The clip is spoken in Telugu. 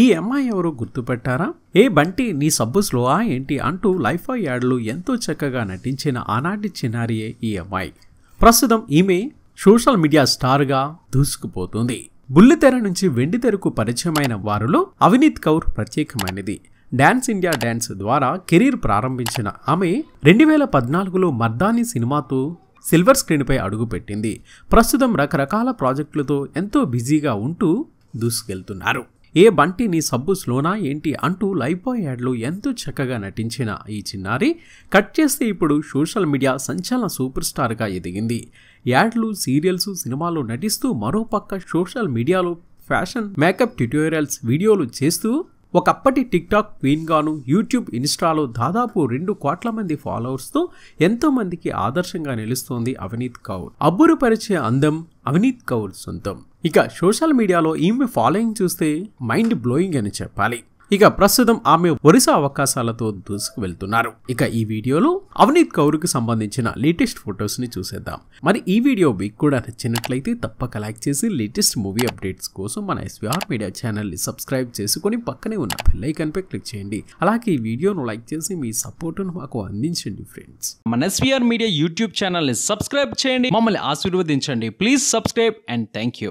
ఈ అమ్మాయి ఎవరో గుర్తుపెట్టారా ఏ బంటి నీ సబ్బు ఆ ఏంటి అంటూ లైఫ్ యాడ్లు ఎంతో చక్కగా నటించిన ఆనాటి చిన్నారియే ఈ అమ్మాయి ప్రస్తుతం ఈమె సోషల్ మీడియా స్టార్గా దూసుకుపోతుంది బుల్లితెర నుంచి వెండితెరకు పరిచయమైన వారిలో అవినీత్ కౌర్ ప్రత్యేకమైనది డ్యాన్స్ ఇండియా డ్యాన్స్ ద్వారా కెరీర్ ప్రారంభించిన ఆమె రెండు వేల పద్నాలుగులో మర్దాని సినిమాతో సిల్వర్ స్క్రీన్పై అడుగుపెట్టింది ప్రస్తుతం రకరకాల ప్రాజెక్టులతో ఎంతో బిజీగా ఉంటూ దూసుకెళ్తున్నారు ఏ బంటి నీ సబ్బు స్లోనా ఏంటి అంటూ లైవ్ బాయ్ ఎంతో చక్కగా నటించిన ఈ చిన్నారి కట్ చేస్తే ఇప్పుడు సోషల్ మీడియా సంచలన సూపర్ స్టార్గా ఎదిగింది యాడ్లు సీరియల్స్ సినిమాలు నటిస్తూ మరోపక్క సోషల్ మీడియాలో ఫ్యాషన్ మేకప్ ట్యుటోరియల్స్ వీడియోలు చేస్తూ ఒకప్పటి టిక్టాక్ క్వీన్గాను యూట్యూబ్ ఇన్స్టాలో దాదాపు రెండు కోట్ల మంది ఫాలోవర్స్తో ఎంతోమందికి ఆదర్శంగా నిలుస్తోంది అవినీత్ కౌర్ అబ్బురుపరిచే అందం అవినీత్ కౌర్ సొంతం ఇక సోషల్ మీడియాలో ఈమె ఫాలోయింగ్ చూస్తే మైండ్ బ్లోయింగ్ అని చెప్పాలి ఇక ప్రస్తుతం ఆమె ఒరిసా అవకాశాలతో దూసుకు వెళ్తున్నారు ఇక ఈ వీడియోలో అవనీత్ కి సంబంధించిన లేటెస్ట్ ఫొటోస్ ని చూసేద్దాం మరి ఈ వీడియో మీకు కూడా నచ్చినట్లయితే తప్పక లైక్ చేసి లేటెస్ట్ మూవీ అప్డేట్స్ కోసం మన ఎస్విఆర్ మీడియా ఛానల్ని సబ్స్క్రైబ్ చేసుకుని పక్కనే ఉన్న బెల్లైకన్ పై క్లిక్ చేయండి అలాగే ఈ వీడియోను లైక్ చేసి మీ ను మాకు అందించండి ఫ్రెండ్స్ మన ఎస్విఆర్ మీడియా యూట్యూబ్ ఛానల్ ని సబ్స్క్రైబ్ చేయండి మమ్మల్ని ఆశీర్వదించండి please subscribe and thank you